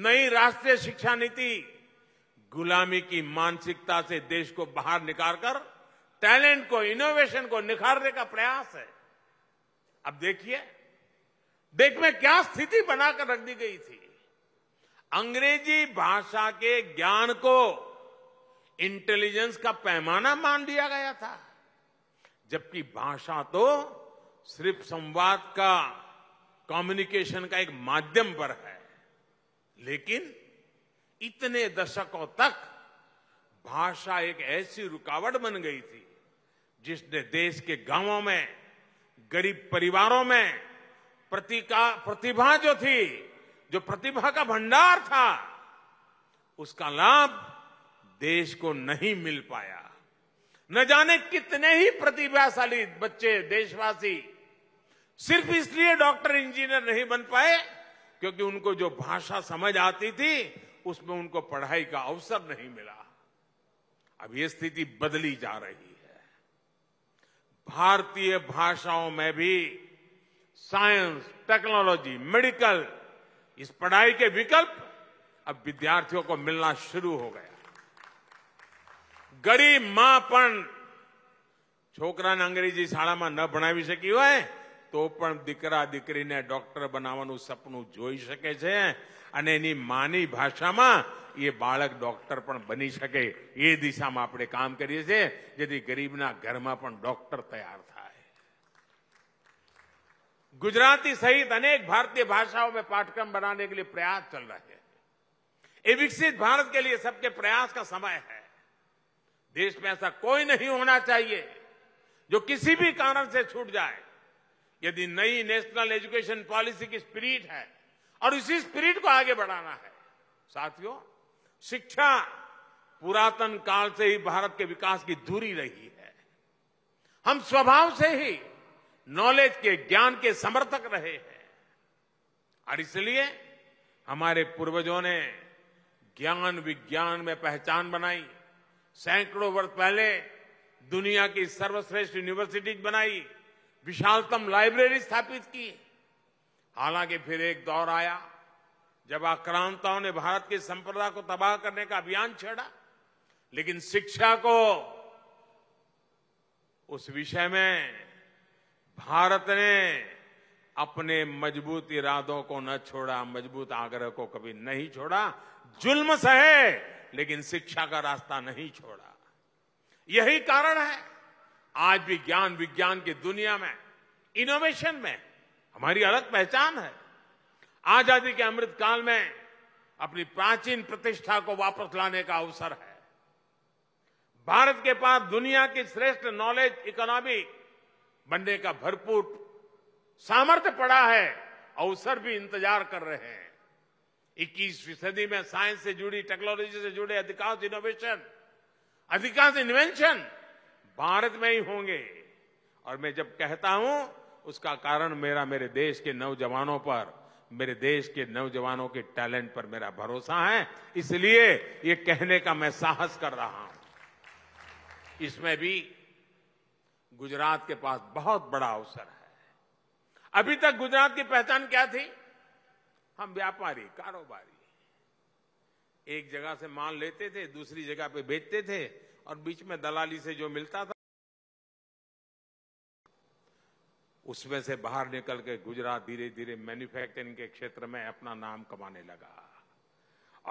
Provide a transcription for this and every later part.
नई राष्ट्रीय शिक्षा नीति गुलामी की मानसिकता से देश को बाहर निकालकर टैलेंट को इनोवेशन को निखारने का प्रयास है अब देखिए देख में क्या स्थिति बनाकर रख दी गई थी अंग्रेजी भाषा के ज्ञान को इंटेलिजेंस का पैमाना मान लिया गया था जबकि भाषा तो सिर्फ संवाद का कम्युनिकेशन का एक माध्यम पर है लेकिन इतने दशकों तक भाषा एक ऐसी रुकावट बन गई थी जिसने देश के गांवों में गरीब परिवारों में प्रतिभा जो थी जो प्रतिभा का भंडार था उसका लाभ देश को नहीं मिल पाया न जाने कितने ही प्रतिभाशाली बच्चे देशवासी सिर्फ इसलिए डॉक्टर इंजीनियर नहीं बन पाए क्योंकि उनको जो भाषा समझ आती थी उसमें उनको पढ़ाई का अवसर नहीं मिला अब ये स्थिति बदली जा रही है भारतीय भाषाओं में भी साइंस टेक्नोलॉजी मेडिकल इस पढ़ाई के विकल्प अब विद्यार्थियों को मिलना शुरू हो गया गरीब छोकरा ने अंग्रेजी शाला में न बना ભણાવી सकी હોય તો પણ દીકરા દીકરીને ડોક્ટર બનાવવાનું સપનું જોઈ શકે છે અને એની માની ભાષામાં એ બાળક ડોક્ટર પણ બની શકે એ દિશામાં આપણે કામ કરીએ છે જેથી ગરીબના ઘરમાં પણ ડોક્ટર તૈયાર થાય ગુજરાતી સહિત અનેક ભારતીય ભાષાઓમાં પાઠક્રમ બનાવવાને માટે પ્રયાસ ચાલ રહ્યો છે એ વિકસિત ભારત કે liye सबके प्रयास का समय है देश में ऐसा कोई नहीं होना चाहिए जो किसी भी कारण से छूट जाए यदि नई नेशनल एजुकेशन पॉलिसी की स्पिरिट है और इसी स्पिरिट को आगे बढ़ाना है साथियों शिक्षा पुरातन काल से ही भारत के विकास की दूरी रही है हम स्वभाव से ही नॉलेज के ज्ञान के समर्थक रहे हैं और इसलिए हमारे पूर्वजों ने ज्ञान विज्ञान में पहचान बनाई सैकड़ों वर्ष पहले दुनिया की सर्वश्रेष्ठ यूनिवर्सिटीज बनाई विशालतम लाइब्रेरी स्थापित की हालांकि फिर एक दौर आया जब आक्रांताओं ने भारत की संपदा को तबाह करने का अभियान छेड़ा लेकिन शिक्षा को उस विषय में भारत ने अपने मजबूत इरादों को न छोड़ा मजबूत आग्रह को कभी नहीं छोड़ा जुल्म सहे लेकिन शिक्षा का रास्ता नहीं छोड़ा यही कारण है आज भी ज्ञान विज्ञान की दुनिया में इनोवेशन में हमारी अलग पहचान है आजादी के अमृत काल में अपनी प्राचीन प्रतिष्ठा को वापस लाने का अवसर है भारत के पास दुनिया की श्रेष्ठ नॉलेज इकोनॉमी बनने का भरपूर सामर्थ्य पड़ा है अवसर भी इंतजार कर रहे हैं इक्कीसवीं सदी में साइंस से जुड़ी टेक्नोलॉजी से जुड़े अधिकांश इनोवेशन अधिकांश इन्वेंशन भारत में ही होंगे और मैं जब कहता हूं उसका कारण मेरा मेरे देश के नौजवानों पर मेरे देश के नौजवानों के टैलेंट पर मेरा भरोसा है इसलिए ये कहने का मैं साहस कर रहा हूं इसमें भी गुजरात के पास बहुत बड़ा अवसर है अभी तक गुजरात की पहचान क्या थी हम व्यापारी कारोबारी एक जगह से माल लेते थे दूसरी जगह पे बेचते थे और बीच में दलाली से जो मिलता था उसमें से बाहर निकल के गुजरात धीरे धीरे मैन्युफैक्चरिंग के क्षेत्र में अपना नाम कमाने लगा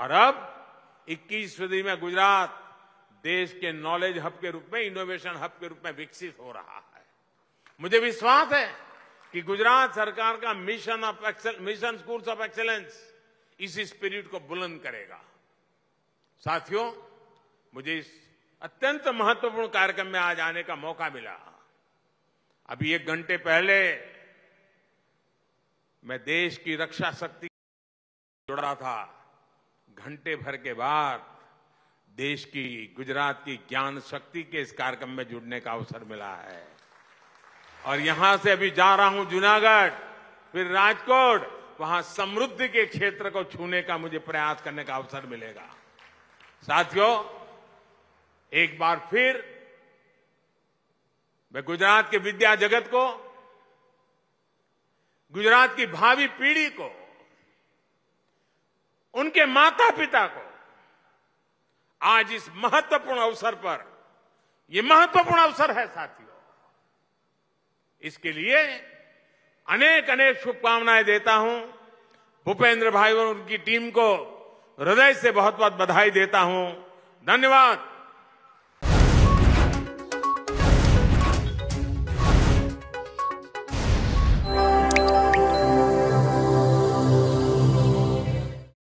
और अब 21 सदी में गुजरात देश के नॉलेज हब के रूप में इनोवेशन हब के रूप में विकसित हो रहा है मुझे विश्वास है कि गुजरात सरकार का mission of mission schools of excellence इसी स्पिरिट को बुलंद करेगा साथियों मुझे इस अत्यंत महत्वपूर्ण कार्यक्रम में आज आने का मौका मिला अभी एक घंटे पहले मैं देश की रक्षा शक्ति जुड़ा था घंटे भर के बाद देश की गुजरात की ज्ञान शक्ति के इस कार्यक्रम में जुड़ने का अवसर मिला है और यहां से अभी जा रहा हूं जूनागढ़ फिर राजकोट वहां समृद्धि के क्षेत्र को छूने का मुझे प्रयास करने का अवसर मिलेगा साथियों एक बार फिर मैं गुजरात के विद्या जगत को गुजरात की भावी पीढ़ी को उनके माता पिता को आज इस महत्वपूर्ण अवसर पर ये महत्वपूर्ण अवसर है साथियों इसके लिए अनेक अनेक शुभकामनाएं देता हूं भूपेंद्र भाई और उनकी टीम को हृदय से बहुत बहुत बधाई देता हूं धन्यवाद